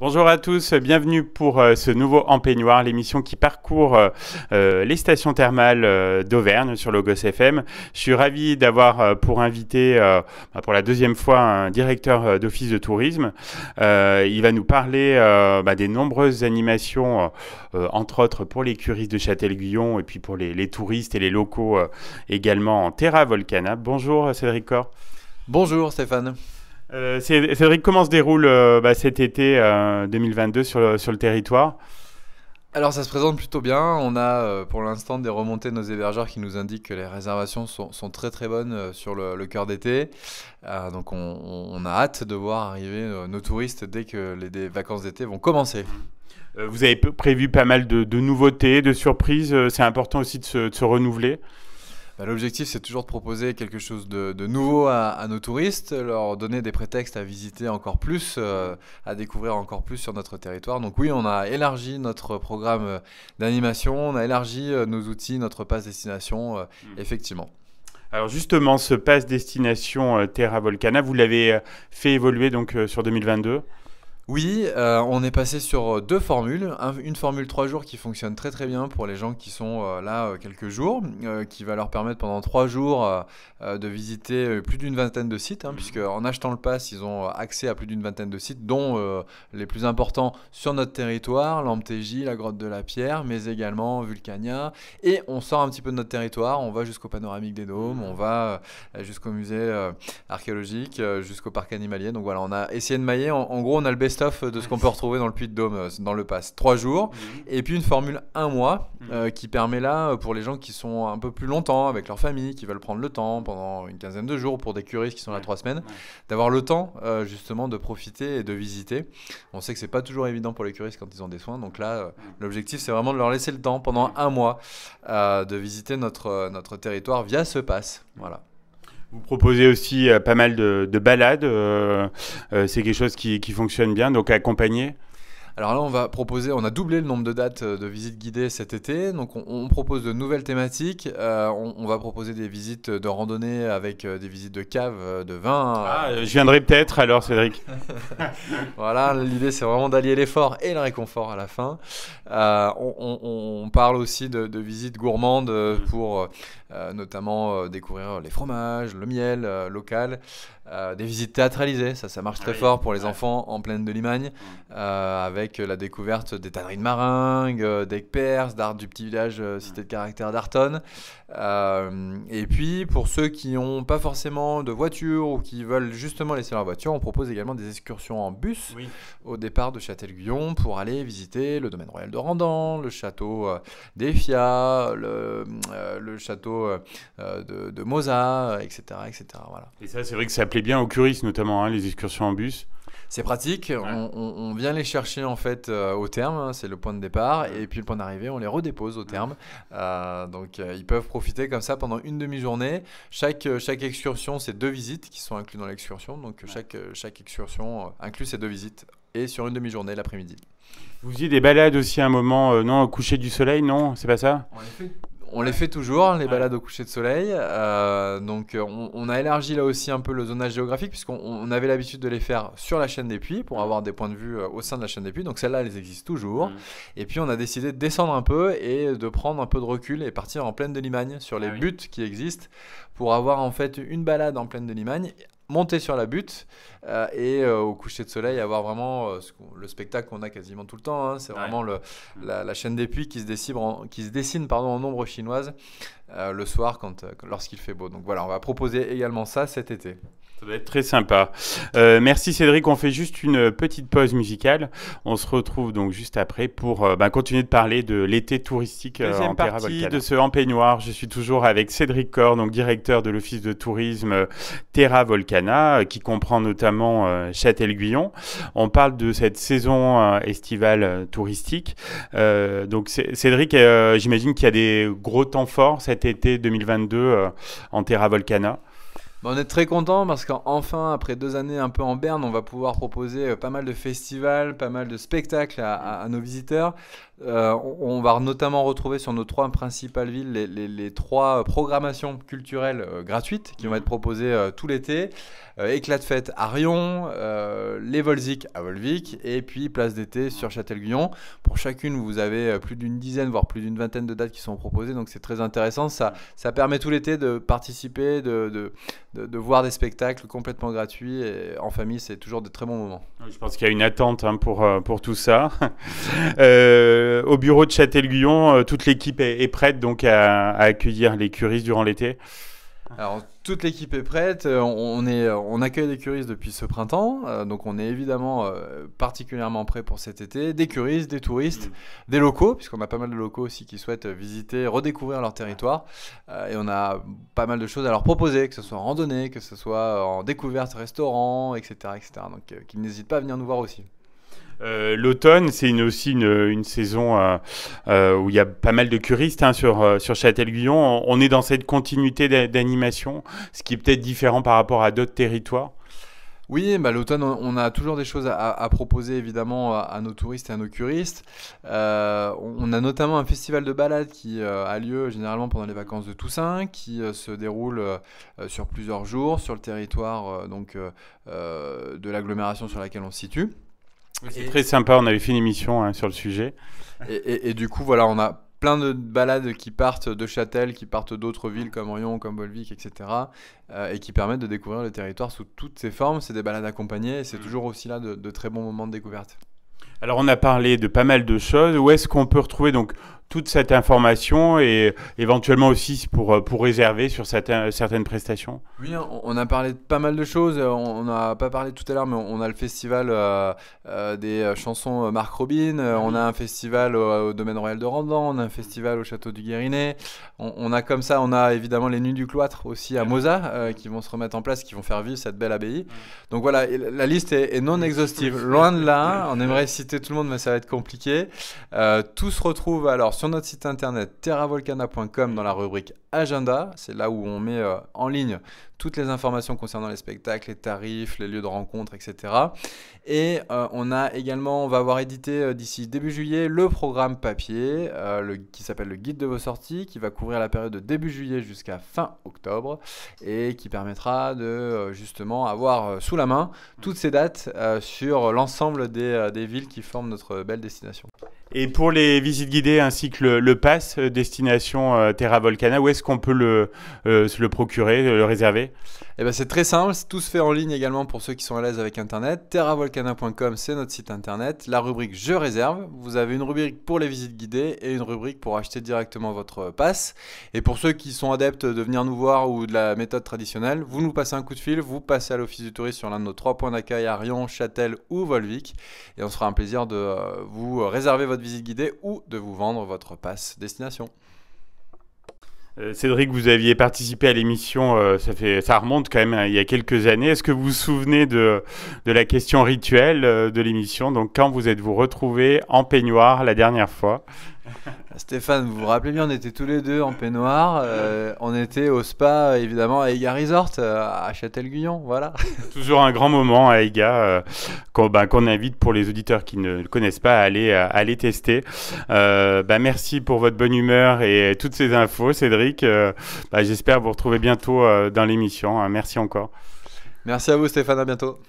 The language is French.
Bonjour à tous, bienvenue pour euh, ce nouveau En peignoir, l'émission qui parcourt euh, euh, les stations thermales d'Auvergne sur Logos FM. Je suis ravi d'avoir pour invité bah, pour la deuxième fois un directeur d'office de tourisme. il va nous parler bah, des nombreuses animations, entre autres pour les curistes de Châtel-Guyon et puis pour les, touristes et les locaux également en Terra Volcana. Bonjour Cédric Cor. Bonjour Stéphane. Euh, Cédric, comment se déroule euh, bah, cet été 2022 euh, sur le, sur le territoire alors ça se présente plutôt bien, on a pour l'instant des remontées de nos hébergeurs qui nous indiquent que les réservations sont, sont très très bonnes sur le, cœur d'été, donc on, a hâte de voir arriver nos, touristes dès que les, vacances d'été vont commencer. Vous avez prévu pas mal de, nouveautés, de surprises, c'est important aussi de se renouveler bah, l'objectif, c'est toujours de proposer quelque chose de, nouveau à, nos touristes, leur donner des prétextes à visiter encore plus, euh, à découvrir encore plus sur notre territoire. Donc oui, on a élargi notre programme euh, d'animation, on a élargi euh, nos outils, notre passe destination, hmm. effectivement. Alors justement, ce passe destination Terra Volcana, vous l'avez fait évoluer donc sur 2022 oui, euh, on est passé sur euh, deux formules. une formule 3 jours qui fonctionne très très bien pour les gens qui sont euh, là quelques jours, qui va leur permettre pendant 3 jours de visiter plus d'une vingtaine de sites, hein, mmh. puisque en achetant le pass, ils ont accès à plus d'une vingtaine de sites, dont les plus importants sur notre territoire, l'Amptéji, la Grotte de la Pierre, mais également Vulcania. Et on sort un petit peu de notre territoire, on va jusqu'au panoramique des dômes, on mmh. va jusqu'au musée archéologique, jusqu'au parc animalier. Donc voilà, on a essayé de mailler. En, gros, on a le best de ce qu'on peut retrouver dans le puits de Dôme, euh, dans le Pass. Trois jours. Mhm. Et puis une Formule un mois mhm. euh, qui permet là, euh, pour les gens qui sont un peu plus longtemps avec leur famille, qui veulent prendre le temps pendant une quinzaine de jours, pour des curistes qui sont là trois semaines, d'avoir le temps justement de profiter et de visiter. On sait que c'est pas toujours évident pour les curistes quand ils ont des soins. Donc là, l'objectif, c'est vraiment de leur laisser le temps pendant un mois de visiter notre, notre territoire via ce pass. Voilà. Vous proposez aussi euh, pas mal de, balades. Euh, euh, c'est quelque chose qui, qui, fonctionne bien, donc accompagné. Alors là, on va proposer, on a doublé le nombre de dates euh, de visites guidées cet été. Donc on, propose de nouvelles thématiques. Euh, on, va proposer des visites de randonnée avec euh, des visites de caves, de vin. Ah, je viendrai peut-être alors, Cédric. voilà, l'idée c'est vraiment d'allier l'effort et le réconfort à la fin. on, parle aussi de, visites gourmandes mm. pour notamment découvrir les fromages, le miel local. des visites théâtralisées, ça, ça marche très fort pour les enfants en pleine de Limagne, mm. avec euh, la découverte des tanneries de Maringue, euh, des d'Art du petit village euh, cité de caractère d'Arton. et puis, pour ceux qui n'ont pas forcément de voiture ou qui veulent justement laisser leur voiture, on propose également des excursions en bus au départ de Châtel-Guyon pour aller visiter le domaine royal de Randan, le château des le, le, château de, de Mosa, etc., etc. Voilà. Et ça, c'est vrai que ça plaît bien aux curistes, notamment, hein, les excursions en bus. C'est pratique, on, vient les chercher en fait euh, au terme, hein, c'est le point de départ, et puis le point d'arrivée, on les redépose au terme. Euh, donc euh, ils peuvent profiter comme ça pendant une demi-journée. Chaque, chaque excursion, c'est deux visites qui sont incluses dans l'excursion, donc chaque, chaque excursion inclut ces deux visites, et sur une demi-journée l'après-midi. Vous faisiez des balades aussi à un moment, non, au coucher du soleil, non C'est pas ça on les fait toujours, les balades au coucher de soleil. Euh, donc euh, on, a élargi là aussi un peu le zonage géographique puisqu'on avait l'habitude de les faire sur la chaîne des puits pour avoir des points de vue euh, au sein de la chaîne des puits. Donc celles-là, elles existent toujours. Mm. Et puis on a décidé de descendre un peu et de prendre un peu de recul et partir en pleine de Limagne sur les ah buts qui existent pour avoir en fait une balade en pleine de Limagne monter sur la butte euh, et euh, au coucher de soleil avoir vraiment euh, le spectacle qu'on a quasiment tout le temps. Hein. c'est vraiment la, chaîne des puits qui se dessine, qui se dessine pardon, en ombre chinoise euh, le soir euh, quand, lorsqu'il fait beau. Donc voilà, on va proposer également ça cet été. Ça va être très sympa. Euh, merci Cédric, on fait juste une petite pause musicale. On se retrouve donc juste après pour bah, continuer de parler de l'été touristique euh, partie de ce en Je suis toujours avec Cédric Cor, donc directeur de l'office de tourisme Terra Volcana, qui comprend notamment Châtel-Guyon. On parle de cette saison estivale touristique. donc Cédric, j'imagine qu'il y a des gros temps forts cette été 2022 euh, en Terra Volcana. Bah, on est très content parce qu'enfin, après deux années un peu en berne, on va pouvoir proposer euh, pas mal de festivals, pas mal de spectacles à nos visiteurs. Euh, on va notamment retrouver sur nos trois principales villes les, trois programmations culturelles euh, gratuites qui vont mhm. être proposées euh, tout l'été. éclat de fête à Rion, les Volzic à Volvic et puis place d'été sur Châtel-Guyon. Pour chacune, vous avez plus d'une dizaine, voire plus d'une vingtaine de dates qui sont proposées, donc c'est très intéressant. Ça, ça permet tout l'été de participer, de, de, voir des spectacles complètement gratuits et en famille, c'est toujours de très bons moments. Je pense qu'il y a une attente hein, pour, pour tout ça. Euh, au bureau de châtel euh, toute l'équipe est, prête donc à, accueillir les curistes durant l'été. Alors toute l'équipe est prête. Euh, on, est, on accueille des curistes depuis ce printemps, donc on est évidemment particulièrement prêt pour cet été. Des curistes, des touristes, des locaux, puisqu'on a pas mal de locaux aussi qui souhaitent visiter, redécouvrir leur territoire, et on a pas mal de choses à leur proposer, que ce soit en randonnée, que ce soit en découverte restaurant, etc., etc. Donc qu'ils n'hésitent pas à venir nous voir aussi. Euh, l'automne, c'est aussi une, saison euh, euh, où il y a pas mal de curistes hein, sur, Châtel-Guyon. On, est dans cette continuité d'animation, ce qui est peut-être différent par rapport à d'autres territoires. Oui, bah, l'automne, on a toujours des choses à, proposer évidemment à, nos touristes et à nos curistes. on a notamment un festival de balade qui a lieu généralement pendant les vacances de Toussaint, qui se déroule sur plusieurs jours sur le territoire donc, de l'agglomération sur laquelle on se situe. C'est très sympa, on avait fait une émission hein, sur le sujet. Et, du coup, voilà, on a plein de balades qui partent de Châtel, qui partent d'autres villes comme Orion, comme Bolvic, etc. Euh, et qui permettent de découvrir le territoire sous toutes ses formes. C'est des balades accompagnées et c'est mm. toujours aussi là de, de très bons moments de découverte. Alors on a parlé de pas mal de choses. Où est-ce qu'on peut retrouver donc toute cette information et éventuellement aussi pour, euh, pour réserver sur certaines, prestations Oui, hein, on a parlé de pas mal de choses. Euh, on n'a pas parlé tout à l'heure, mais on a le festival euh, des chansons Marc Robin. On a un festival au, Domaine Royal de Randan. On a un festival au Château du Guérinet. On, a comme ça, on a évidemment les Nuits du Cloître aussi à Moza, qui vont se remettre en place, qui vont faire vivre cette belle abbaye. Donc voilà, la liste est, est non exhaustive. Loin de là, on aimerait citer tout le monde, mais ça va être compliqué. tout se retrouve alors sur notre site internet terravolcana.com dans la rubrique agenda. C'est là où on met euh, en ligne toutes les informations concernant les spectacles, les tarifs, les lieux de rencontre, etc. Et euh, on a également, on va avoir édité euh, d'ici début juillet le programme papier qui s'appelle le guide de vos sorties, qui va couvrir la période de début juillet jusqu'à fin octobre et qui permettra de justement avoir sous la main toutes ces dates sur l'ensemble des villes qui forment notre belle destination. Et pour les visites guidées ainsi que le, pass euh, destination euh, Terra Volcana, où est-ce qu'on peut le, euh, se le procurer, le réserver eh ben, C'est très simple, tout se fait en ligne également pour ceux qui sont à l'aise avec Internet. TerraVolcana.com, c'est notre site Internet. La rubrique Je réserve, vous avez une rubrique pour les visites guidées et une rubrique pour acheter directement votre pass. Et pour ceux qui sont adeptes de venir nous voir ou de la méthode traditionnelle, vous nous passez un coup de fil, vous passez à l'office du tourisme sur l'un de nos trois points d'accueil à Rion, Châtel ou Volvic. Et on sera un plaisir de vous réserver votre visite guidée ou de vous vendre votre passe destination. Euh, Cédric, vous aviez participé à l'émission, euh, ça, fait, ça remonte quand même hein, il y a quelques années. Est-ce que vous vous souvenez de, de la question rituelle euh, de l'émission Donc, quand vous êtes-vous retrouvé en peignoir la dernière fois Stéphane, vous vous rappelez bien, on était tous les deux en peignoir. Euh, on était au spa, évidemment, à Ega Resort, euh, à Châtel-Guyon. Voilà. Toujours un grand moment à Ega euh, ben, qu'on invite pour les auditeurs qui ne le connaissent pas à aller, tester. bah, merci pour votre bonne humeur et toutes ces infos, Cédric. Ben, j'espère vous retrouver bientôt dans l'émission. Hein. Merci encore. Merci à vous, Stéphane. À bientôt.